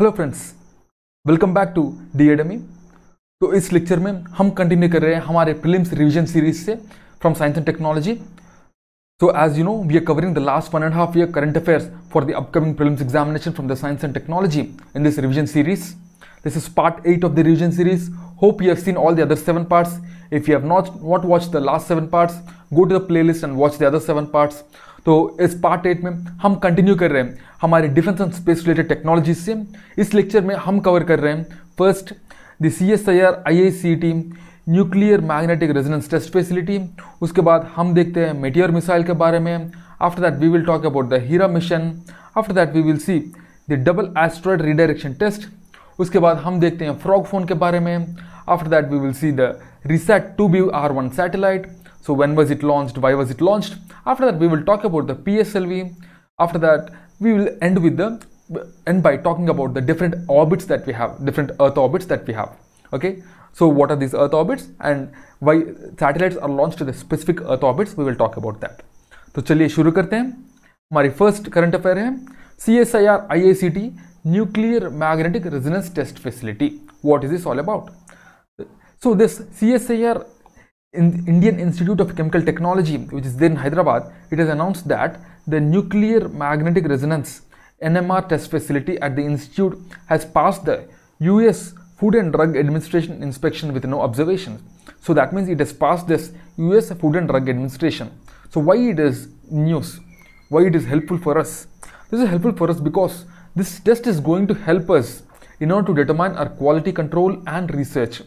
Hello friends welcome back to the academy तो इस lecture में हम कंटिन्यू कर रहे हैं हमारे फिल्म्स रिवीजन सीरीज से from science and technology so as you know we are covering the last one and half year current affairs for the upcoming prelims examination from the science and technology in this revision series this is part eight of the revision series hope you have seen all the other seven parts if you have not not watch the last seven parts to the play playlist and watch the other seven parts तो इस part eight में हम continue कर रहे हैं हमारे defence and space related technology से इस लेक्चर में हम कवर कर रहे हैं first the C S I R I I C T nuclear magnetic resonance test facility उसके बाद हम देखते हैं मेटियर मिसाइल के बारे में after that we will talk about the Hera mission after that we will see the double asteroid redirection test उसके बाद हम देखते हैं फ्रॉग फोन के बारे में after that we will see the RISAT two B R one satellite So when was it launched? Why was it launched? After that, we will talk about the PSLV. After that, we will end with the end by talking about the different orbits that we have, different Earth orbits that we have. Okay. So what are these Earth orbits and why satellites are launched to the specific Earth orbits? We will talk about that. तो चलिए शुरू करते हैं हमारी first current affair है C S I R I Facility. C T nuclear magnetic resonance test facility what is all about so this C S I R in Indian Institute of Chemical Technology, which is there in Hyderabad, it has announced that the nuclear magnetic resonance NMR test facility at the institute has passed the US Food and Drug Administration inspection with no observations. So that means it has passed this US Food and Drug Administration. So why it is news? Why it is helpful for us? This is helpful for us because this test is going to help us in order to determine our quality control and research.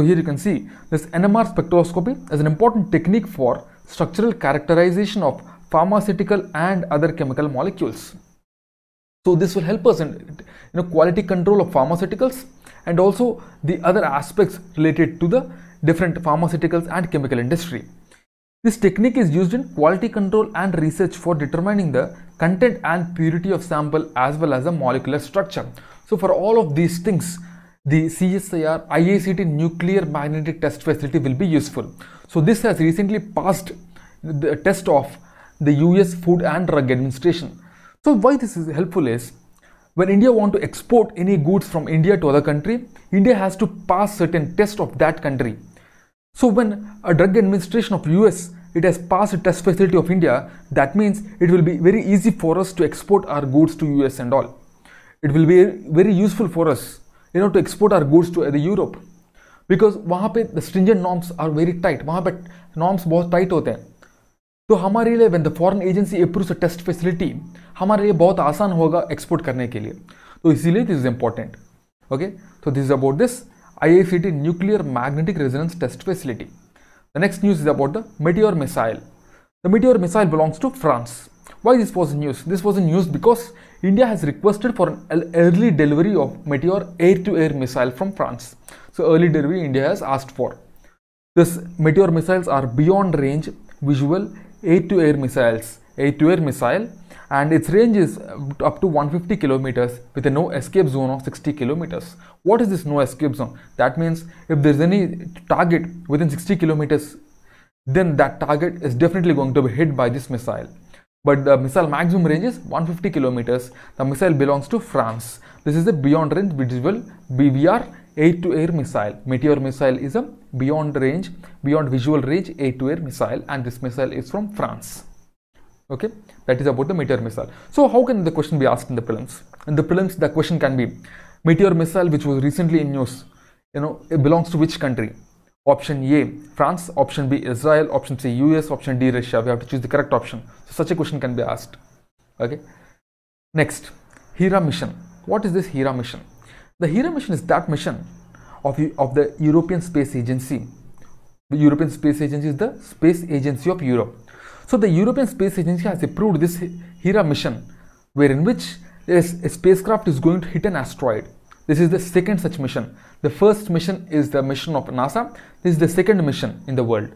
So here you can see this NMR spectroscopy is an important technique for structural characterization of pharmaceutical and other chemical molecules. So this will help us in you know, quality control of pharmaceuticals and also the other aspects related to the different pharmaceuticals and chemical industry. This technique is used in quality control and research for determining the content and purity of sample as well as the molecular structure. So for all of these things, the CSIR IACT nuclear magnetic test facility will be useful. So this has recently passed the test of the US Food and Drug Administration. So why this is helpful is when India want to export any goods from India to other country, India has to pass certain test of that country. So when a drug administration of US it has passed a test facility of India, that means it will be very easy for us to export our goods to US and all. It will be very useful for us you know to export our goods to the Europe because वहाँ पे stringent norms are very tight वहाँ पे norms बहुत tight होते हैं तो हमारे लिए when the foreign agency approve test facility हमारे लिए बहुत आसान होगा एक्सपोर्ट करने के लिए तो इसीलिए this is important okay so this is about this IACT nuclear magnetic resonance test facility. The next news is about the Meteor missile. The Meteor missile belongs to France. Why this was news? This was news because India has requested for an early delivery of Meteor air-to-air missile from France. So early delivery India has asked for. This Meteor missiles are beyond range visual air-to-air missiles, air-to-air missile and its range is uh, up to 150 kilometers with a no escape zone of 60 kilometers. What is this no escape zone? That means if there's any target within 60 kilometers, then that target is definitely going to be hit by this missile but the missile maximum range is 150 kilometers. The missile belongs to France. This is a beyond range visual BVR air-to-air missile. Meteor missile is a beyond range, beyond visual range air-to-air missile and this missile is from France. Okay, that is about the meteor missile. So how can the question be asked in the prelims? In the prelims, the question can be meteor missile which was recently in news, you know, it belongs to which country? option A France, option B Israel, option C US, option D Russia. We have to choose the correct option. So such a question can be asked. Okay. Next, Hera mission. What is this Hera mission? The Hera mission is that mission of, of the European Space Agency. The European Space Agency is the space agency of Europe. So the European Space Agency has approved this Hera mission, wherein which a spacecraft is going to hit an asteroid this is the second such mission. The first mission is the mission of NASA. This is the second mission in the world,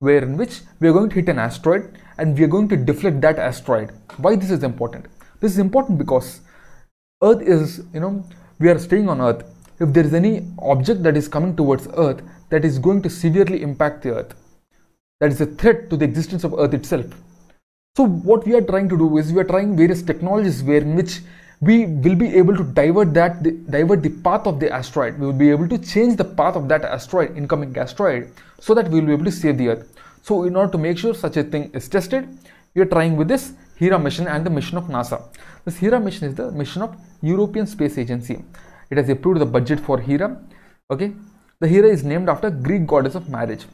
where in which we are going to hit an asteroid and we are going to deflect that asteroid. Why this is important? This is important because Earth is, you know, we are staying on Earth. If there is any object that is coming towards Earth that is going to severely impact the Earth, that is a threat to the existence of Earth itself. So what we are trying to do is we are trying various technologies where in which we will be able to divert that divert the path of the asteroid we will be able to change the path of that asteroid incoming asteroid so that we will be able to save the earth so in order to make sure such a thing is tested we are trying with this hera mission and the mission of nasa this hera mission is the mission of european space agency it has approved the budget for hera okay the hera is named after greek goddess of marriage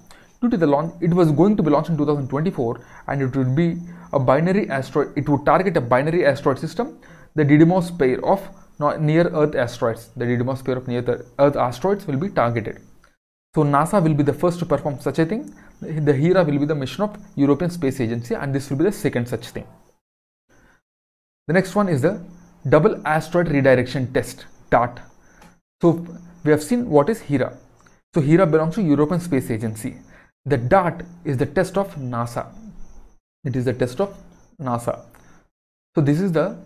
due to the launch it was going to be launched in 2024 and it would be a binary asteroid it would target a binary asteroid system the Didymos pair of near Earth asteroids, the Didymos pair of near Earth asteroids will be targeted. So NASA will be the first to perform such a thing. The HERA will be the mission of European Space Agency and this will be the second such thing. The next one is the Double Asteroid Redirection Test, DART. So we have seen what is HERA. So HERA belongs to European Space Agency. The DART is the test of NASA. It is the test of NASA. So this is the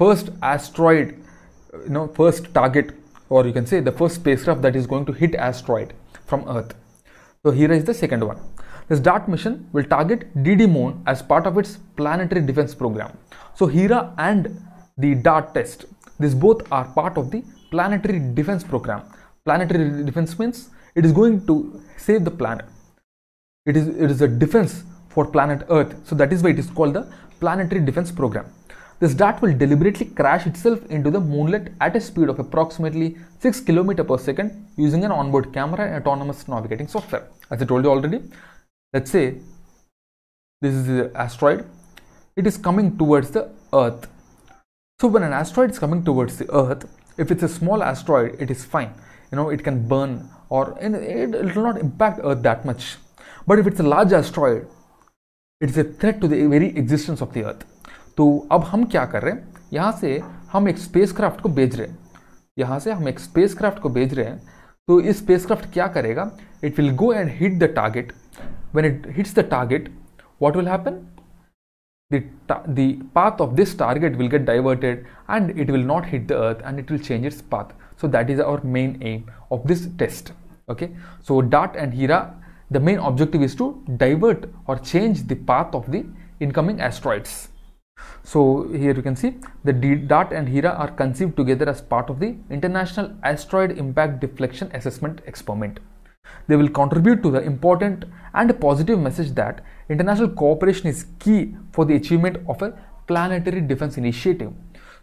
first asteroid, you know, first target, or you can say the first spacecraft that is going to hit asteroid from Earth. So here is the second one. This DART mission will target DDMON as part of its planetary defense program. So HERA and the DART test, these both are part of the planetary defense program. Planetary defense means it is going to save the planet. It is, it is a defense for planet Earth. So that is why it is called the planetary defense program. This dart will deliberately crash itself into the moonlet at a speed of approximately 6 km per second using an onboard camera and autonomous navigating software. As I told you already, let's say this is an asteroid, it is coming towards the Earth. So when an asteroid is coming towards the Earth, if it's a small asteroid, it is fine. You know, it can burn or it will not impact Earth that much. But if it's a large asteroid, it is a threat to the very existence of the Earth. तो अब हम क्या कर रहे हैं यहाँ से हम एक स्पेसक्राफ्ट को भेज रहे हैं यहाँ से हम एक स्पेसक्राफ्ट को भेज रहे हैं तो इस स्पेसक्राफ्ट क्या करेगा it will go and hit the target when it hits the target what will happen the the path of this target will get diverted and it will not hit the earth and it will change its path so that is our main aim of this test okay so dart and hira the main objective is to divert or change the path of the incoming asteroids So here you can see the DART and HERA are conceived together as part of the International Asteroid Impact Deflection Assessment Experiment. They will contribute to the important and positive message that international cooperation is key for the achievement of a planetary defense initiative.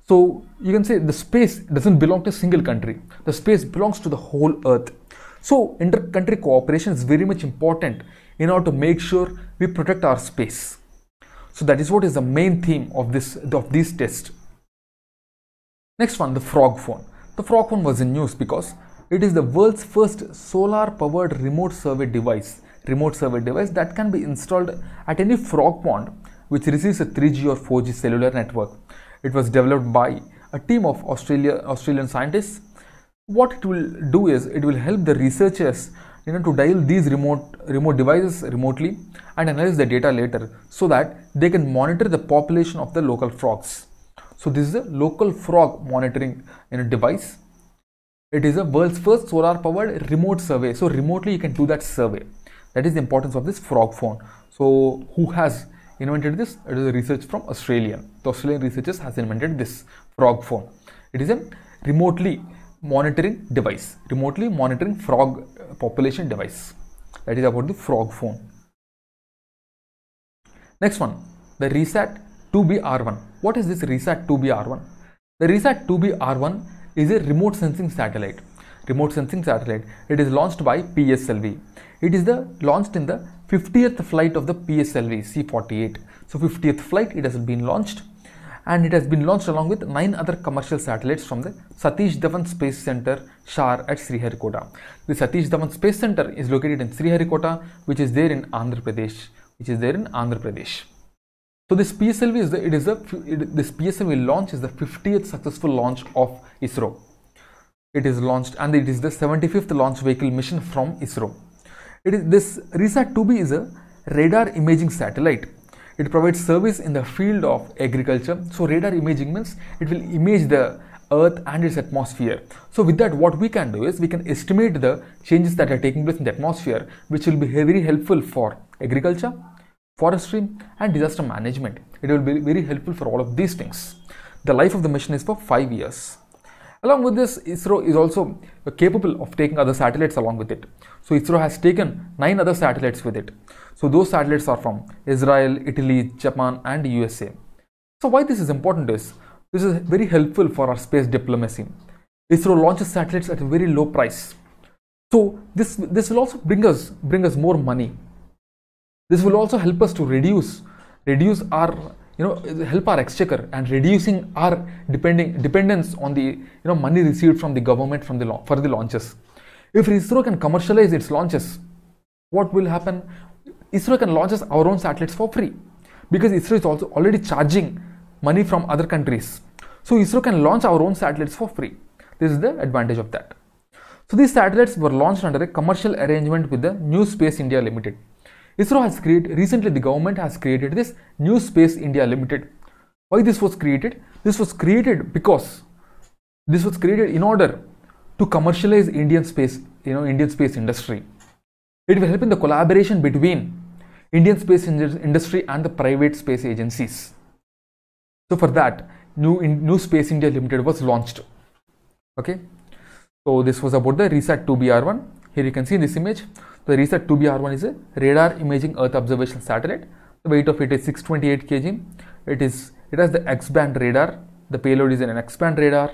So you can say the space doesn't belong to a single country. The space belongs to the whole earth. So inter-country cooperation is very much important in order to make sure we protect our space. So that is what is the main theme of this of these tests. Next one, the frog phone. The frog phone was in news because it is the world's first solar powered remote survey device remote survey device that can be installed at any frog pond which receives a 3G or 4G cellular network. It was developed by a team of Australia, Australian scientists. What it will do is it will help the researchers you know, to dial these remote, remote devices remotely and analyze the data later so that they can monitor the population of the local frogs. So this is a local frog monitoring in a device. It is a world's first solar powered remote survey. So remotely you can do that survey. That is the importance of this frog phone. So who has invented this? It is a research from Australia. The Australian researchers has invented this frog phone. It is a remotely monitoring device, remotely monitoring frog population device. That is about the frog phone. Next one, the reset 2B R1. What is this reset 2B R1? The reset 2B R1 is a remote sensing satellite. Remote sensing satellite. It is launched by PSLV. It is the launched in the 50th flight of the PSLV C48. So 50th flight it has been launched and it has been launched along with nine other commercial satellites from the Satish Dhawan Space Center SHAR at Sriharikota. The Satish Dhawan Space Center is located in Sriharikota which is there in Andhra Pradesh which is there in Andhra Pradesh. So this PSLV is the it is the this PSLV launch is the 50th successful launch of ISRO. It is launched and it is the 75th launch vehicle mission from ISRO. It is this resat 2B is a radar imaging satellite. It provides service in the field of agriculture. So radar imaging means it will image the Earth and its atmosphere. So with that what we can do is we can estimate the changes that are taking place in the atmosphere which will be very helpful for agriculture, forestry and disaster management. It will be very helpful for all of these things. The life of the mission is for 5 years. Along with this, ISRO is also capable of taking other satellites along with it. So ISRO has taken 9 other satellites with it. So those satellites are from Israel, Italy, Japan and USA. So why this is important is this is very helpful for our space diplomacy. ISRO launches satellites at a very low price. So this this will also bring us bring us more money. This will also help us to reduce reduce our you know help our exchequer and reducing our depending dependence on the you know money received from the government from the for the launches. If ISRO can commercialize its launches, what will happen? ISRO can launch our own satellites for free because ISRO is also already charging money from other countries. So ISRO can launch our own satellites for free. This is the advantage of that. So these satellites were launched under a commercial arrangement with the New Space India Limited. ISRO has created recently the government has created this New Space India Limited. Why this was created? This was created because this was created in order to commercialize Indian space, you know, Indian space industry. It will help in the collaboration between Indian space industry and the private space agencies. So for that, new in, new Space India Limited was launched. Okay, so this was about the RESAT 2BR1. Here you can see in this image, the RESAT 2BR1 is a radar imaging Earth observation satellite. The weight of it is 628 kg. It is it has the X-band radar. The payload is in an X-band radar.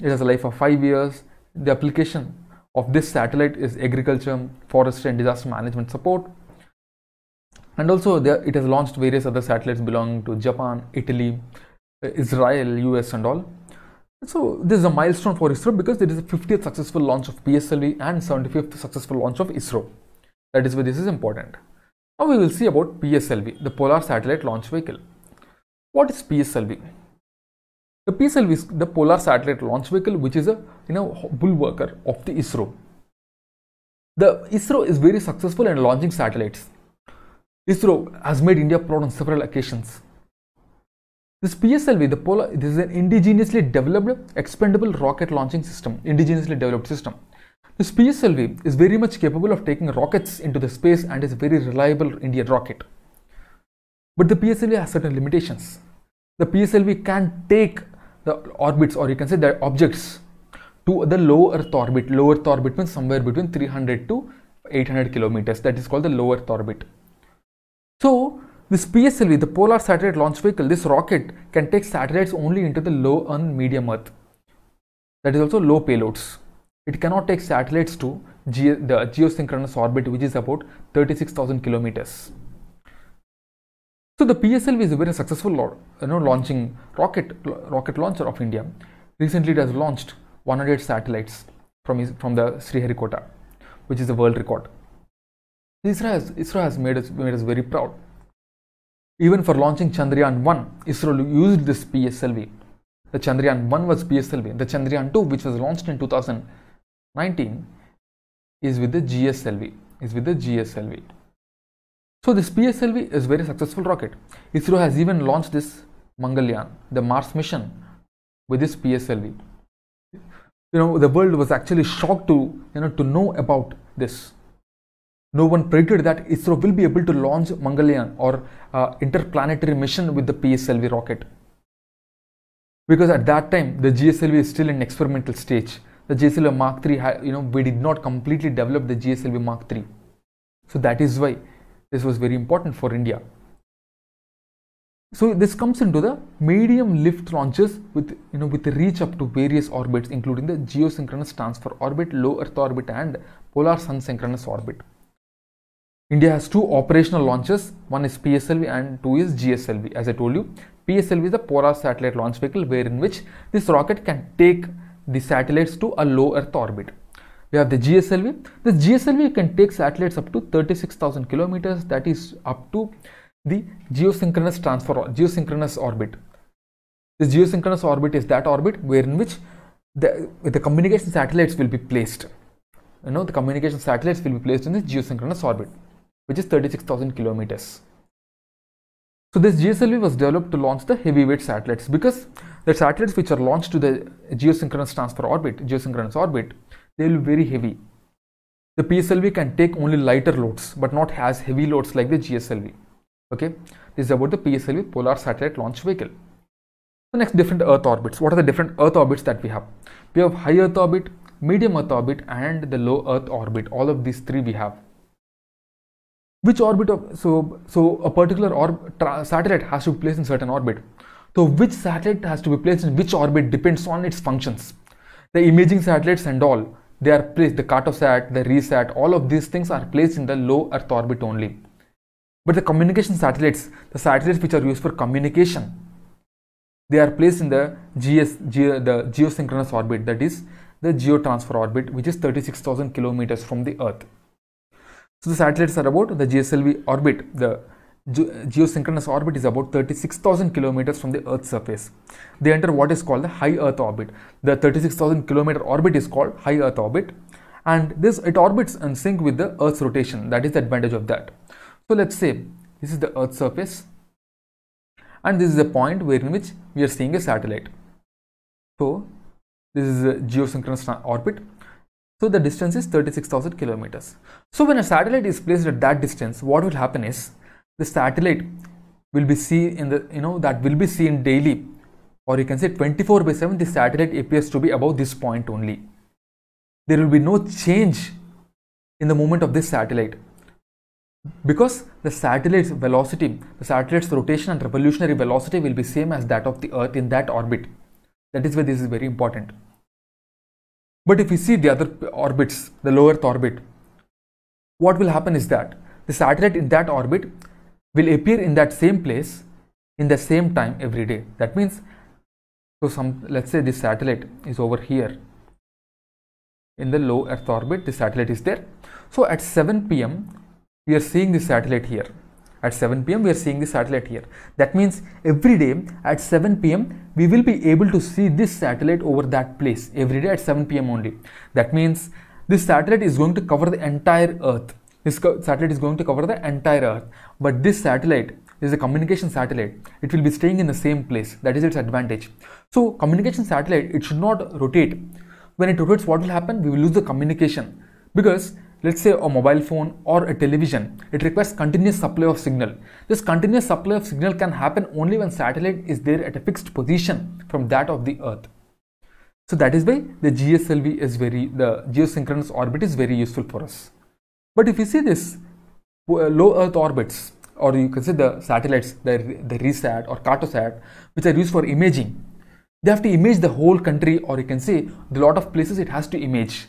It has a life of five years. The application of this satellite is agriculture, forest, and disaster management support. And also, there, it has launched various other satellites belonging to Japan, Italy, uh, Israel, US, and all. So this is a milestone for ISRO because it is the 50th successful launch of PSLV and 75th successful launch of ISRO. That is why this is important. Now we will see about PSLV, the Polar Satellite Launch Vehicle. What is PSLV? The PSLV is the Polar Satellite Launch Vehicle, which is a you know bulwarker of the ISRO. The ISRO is very successful in launching satellites. ISRO has made India proud on several occasions. This PSLV, the Polar, this is an indigenously developed expendable rocket launching system, indigenously developed system. This PSLV is very much capable of taking rockets into the space and is a very reliable Indian rocket. But the PSLV has certain limitations. The PSLV can take the orbits or you can say the objects to the low Earth orbit. Low Earth orbit means somewhere between 300 to 800 kilometers. That is called the low Earth orbit. So this PSLV, the Polar Satellite Launch Vehicle, this rocket can take satellites only into the low and medium Earth. That is also low payloads. It cannot take satellites to ge the geosynchronous orbit, which is about 36,000 kilometers. So the PSLV is a very successful you know, launching rocket rocket launcher of India. Recently, it has launched 100 satellites from, from the Sriharikota, which is a world record. ISRO has, ISRO has made, us, made us very proud. Even for launching Chandrayaan 1, ISRO used this PSLV. The Chandrayaan 1 was PSLV. The Chandrayaan 2, which was launched in 2019, is with the GSLV. Is with the GSLV. So this PSLV is very successful rocket. ISRO has even launched this Mangalyaan, the Mars mission, with this PSLV. You know, the world was actually shocked to you know to know about this no one predicted that ISRO will be able to launch Mangalyaan or uh, interplanetary mission with the PSLV rocket. Because at that time, the GSLV is still in experimental stage. The GSLV Mark III, you know, we did not completely develop the GSLV Mark III. So that is why this was very important for India. So this comes into the medium lift launches with you know with reach up to various orbits including the geosynchronous transfer orbit, low earth orbit and polar sun synchronous orbit. India has two operational launches. One is PSLV and two is GSLV. As I told you, PSLV is a polar satellite launch vehicle wherein which this rocket can take the satellites to a low earth orbit. We have the GSLV. This GSLV can take satellites up to 36,000 kilometers. That is up to the geosynchronous transfer or geosynchronous orbit. This geosynchronous orbit is that orbit wherein which the, the communication satellites will be placed. You know the communication satellites will be placed in this geosynchronous orbit which is 36,000 kilometers. So this GSLV was developed to launch the heavyweight satellites because the satellites which are launched to the geosynchronous transfer orbit, geosynchronous orbit, they will be very heavy. The PSLV can take only lighter loads but not as heavy loads like the GSLV. Okay, this is about the PSLV Polar Satellite Launch Vehicle. The next different Earth orbits. What are the different Earth orbits that we have? We have high Earth orbit, medium Earth orbit, and the low Earth orbit. All of these three we have which orbit of so so a particular orb satellite has to be placed in certain orbit so which satellite has to be placed in which orbit depends on its functions the imaging satellites and all they are placed the cartosat the resat all of these things are placed in the low earth orbit only but the communication satellites the satellites which are used for communication they are placed in the gs the geosynchronous orbit that is the geotransfer orbit which is 36000 kilometers from the earth so the satellites are about the GSLV orbit, the ge geosynchronous orbit is about 36,000 kilometers from the Earth's surface. They enter what is called the high Earth orbit. The 36,000 kilometer orbit is called high Earth orbit and this it orbits in sync with the Earth's rotation. That is the advantage of that. So let's say this is the Earth's surface and this is the point where in which we are seeing a satellite. So this is a geosynchronous orbit so the distance is 36,000 kilometers. So when a satellite is placed at that distance, what will happen is the satellite will be seen in the you know that will be seen daily, or you can say 24 by 7. The satellite appears to be above this point only. There will be no change in the movement of this satellite because the satellite's velocity, the satellite's rotation and revolutionary velocity will be same as that of the Earth in that orbit. That is why this is very important. But if we see the other orbits, the low Earth orbit, what will happen is that the satellite in that orbit will appear in that same place in the same time every day. That means, so some let's say this satellite is over here in the low Earth orbit, the satellite is there. So at 7 pm, we are seeing the satellite here at 7 pm we are seeing the satellite here that means every day at 7 pm we will be able to see this satellite over that place every day at 7 pm only that means this satellite is going to cover the entire earth this satellite is going to cover the entire earth but this satellite is a communication satellite it will be staying in the same place that is its advantage so communication satellite it should not rotate when it rotates what will happen we will lose the communication because let's say a mobile phone or a television, it requires continuous supply of signal. This continuous supply of signal can happen only when satellite is there at a fixed position from that of the earth. So that is why the GSLV is very, the geosynchronous orbit is very useful for us. But if you see this, uh, low earth orbits, or you can say the satellites, the, the RESAT or CartoSat, which are used for imaging, they have to image the whole country or you can say the lot of places it has to image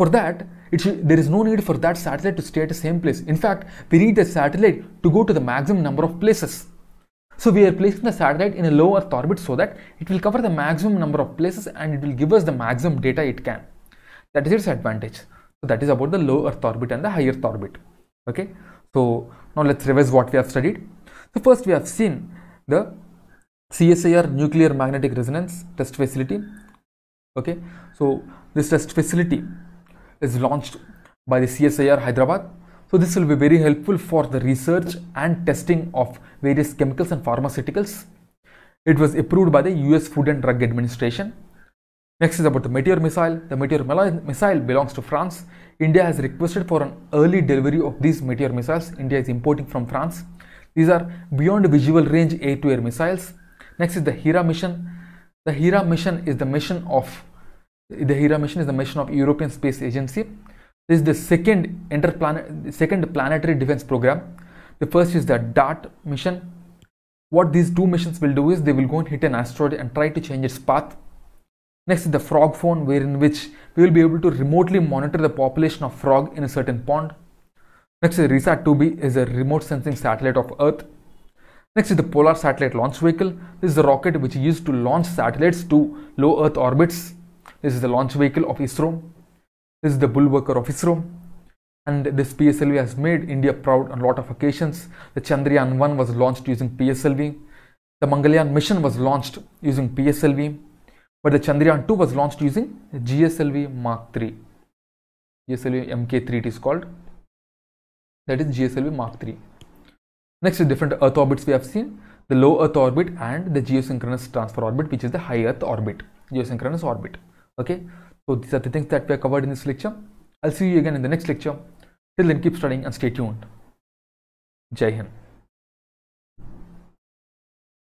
for that, should, there is no need for that satellite to stay at the same place. In fact, we need the satellite to go to the maximum number of places. So we are placing the satellite in a low earth orbit so that it will cover the maximum number of places and it will give us the maximum data it can. That is its advantage. So that is about the low earth orbit and the high earth orbit. Okay. So now let's revise what we have studied. So first we have seen the CSIR nuclear magnetic resonance test facility. Okay. So this test facility is launched by the CSIR Hyderabad. So this will be very helpful for the research and testing of various chemicals and pharmaceuticals. It was approved by the US Food and Drug Administration. Next is about the Meteor missile. The Meteor missile belongs to France. India has requested for an early delivery of these Meteor missiles. India is importing from France. These are beyond visual range air to air missiles. Next is the Hera mission. The Hera mission is the mission of the hera mission is the mission of european space agency this is the second interplanet second planetary defense program the first is the dart mission what these two missions will do is they will go and hit an asteroid and try to change its path next is the frog phone wherein which we will be able to remotely monitor the population of frog in a certain pond next is resat 2b is a remote sensing satellite of earth next is the polar satellite launch vehicle this is a rocket which is used to launch satellites to low earth orbits this is the launch vehicle of ISRO. This is the bulwarker of ISRO. And this PSLV has made India proud on a lot of occasions. The Chandrayaan 1 was launched using PSLV. The Mangalyaan mission was launched using PSLV. But the Chandrayaan 2 was launched using GSLV Mark 3. GSLV Mk3 it is called. That is GSLV Mark 3. Next is different Earth orbits we have seen the low Earth orbit and the geosynchronous transfer orbit, which is the high Earth orbit, geosynchronous orbit. Okay, so these are the things that we have covered in this lecture. I'll see you again in the next lecture. Till then, keep studying and stay tuned. Jai Hind.